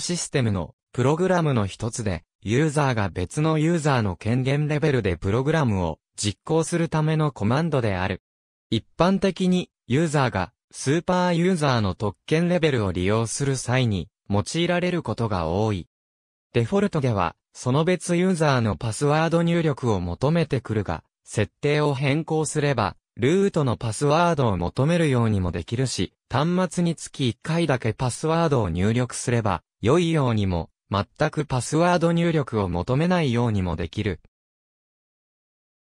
システムのプログラムの一つで、ユーザーが別のユーザーの権限レベルでプログラムを実行するためのコマンドである。一般的に、ユーザーがスーパーユーザーの特権レベルを利用する際に用いられることが多い。デフォルトでは、その別ユーザーのパスワード入力を求めてくるが、設定を変更すれば、ルートのパスワードを求めるようにもできるし、端末につき1回だけパスワードを入力すれば、良いようにも、全くパスワード入力を求めないようにもできる。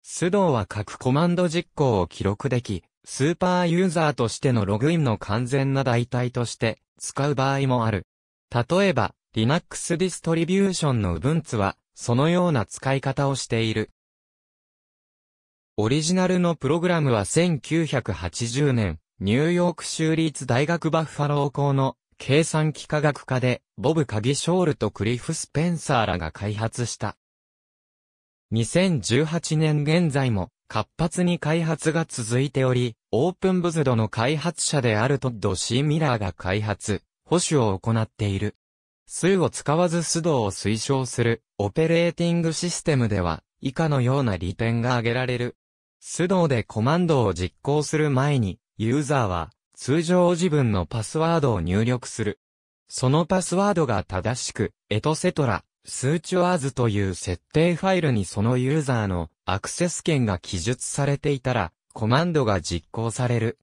須藤は各コマンド実行を記録でき、スーパーユーザーとしてのログインの完全な代替として使う場合もある。例えば、Linux ディストリビューションの Ubuntu は、そのような使い方をしている。オリジナルのプログラムは1980年、ニューヨーク州立大学バッファロー校の計算機科学科で、ボブ・カギショールとクリフ・スペンサーらが開発した。2018年現在も、活発に開発が続いており、オープンブズドの開発者であるトッド・シー・ミラーが開発、保守を行っている。数を使わず素動を推奨する、オペレーティングシステムでは、以下のような利点が挙げられる。素動でコマンドを実行する前に、ユーザーは通常自分のパスワードを入力する。そのパスワードが正しく、エトセトラ、スーチュアーズという設定ファイルにそのユーザーのアクセス権が記述されていたら、コマンドが実行される。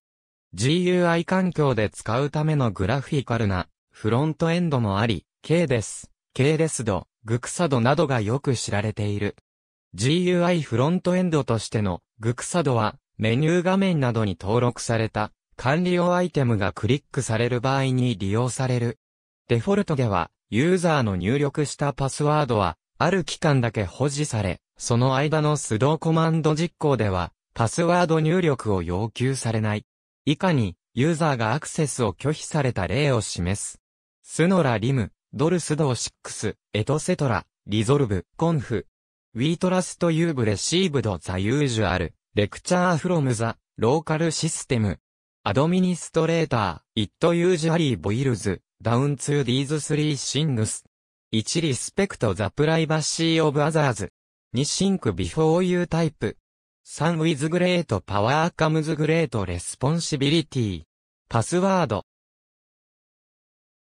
GUI 環境で使うためのグラフィカルなフロントエンドもあり、K です、K です度、グクサドなどがよく知られている。GUI フロントエンドとしてのグクサドはメニュー画面などに登録された管理用アイテムがクリックされる場合に利用される。デフォルトでは、ユーザーの入力したパスワードは、ある期間だけ保持され、その間の手動コマンド実行では、パスワード入力を要求されない。以下に、ユーザーがアクセスを拒否された例を示す。スノラリム、ドルスドー6、エトセトラ、リゾルブ、コンフ。ウィートラストユーブレシーブドザユージュアル、レクチャーフロムザ、ローカルシステム。アドミニストレーター、It usually boils down to these three things. 1. Respect the privacy of others. 2. s y n c before you type. 3. With great power comes great responsibility. パスワード。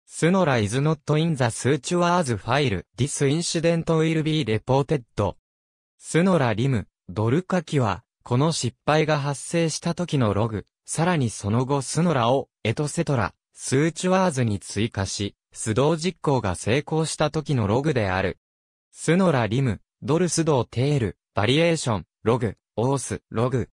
スノラ is not in the Sutuars file. This incident will be reported. スノラリム、ドルカキは、この失敗が発生した時のログ、さらにその後スノラを、エトセトラ、スーチュワーズに追加し、須動実行が成功した時のログである。スノラリム、ドルスドーテール、バリエーション、ログ、オース、ログ。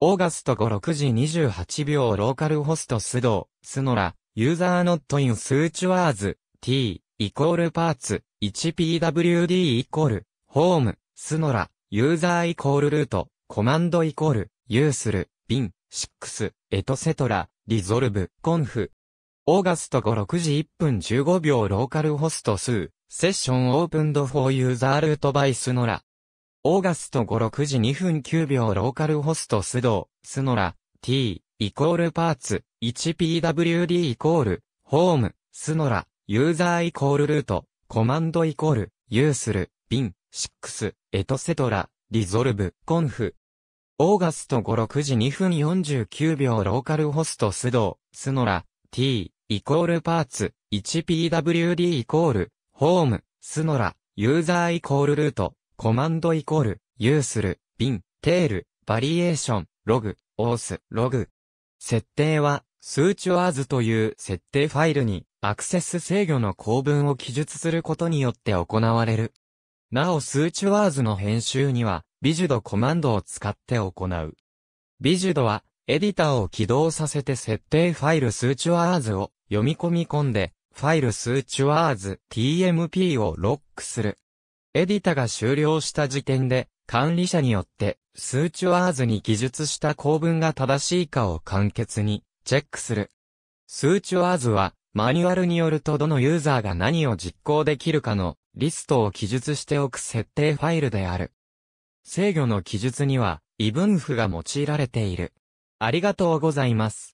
オーガスト5 6時28秒ローカルホスト須動、スノラ、ユーザーノットインスーチュワーズ、t、イコールパーツ、1pwd イコール、ホーム、スノラ、ユーザーイコールルート、コマンドイコール、ユースル、ビン、6、エトセトラ、リゾルブ、コンフ。オーガスト5、6時1分15秒ローカルホスト数、セッションオープンドフォーユーザールートバイスノラ。オーガスト5、6時2分9秒ローカルホストスドー、スノラ、t、イコールパーツ、1pwd イコール、ホーム、スノラ、ユーザーイコールルート、コマンドイコール、ユースル、ビン、6、エトセトラ、リゾルブ、コンフ。オーガスト5、6時2分49秒ローカルホスト須藤、スノラ、t、イコールパーツ、1pwd イコール、ホーム、スノラ、ユーザーイコールルート、コマンドイコール、ユースル、ビン、テール、バリエーション、ログ、オース、ログ。設定は、スチュワーズという設定ファイルに、アクセス制御の構文を記述することによって行われる。なおスチュワーズの編集には、ビジュドコマンドを使って行う。ビジュドは、エディターを起動させて設定ファイル数値ワーズを読み込み込んで、ファイル数値ワーズ TMP をロックする。エディターが終了した時点で、管理者によって、数値ワーズに記述した構文が正しいかを簡潔にチェックする。数値ワーズは、マニュアルによるとどのユーザーが何を実行できるかのリストを記述しておく設定ファイルである。制御の記述には、異分符が用いられている。ありがとうございます。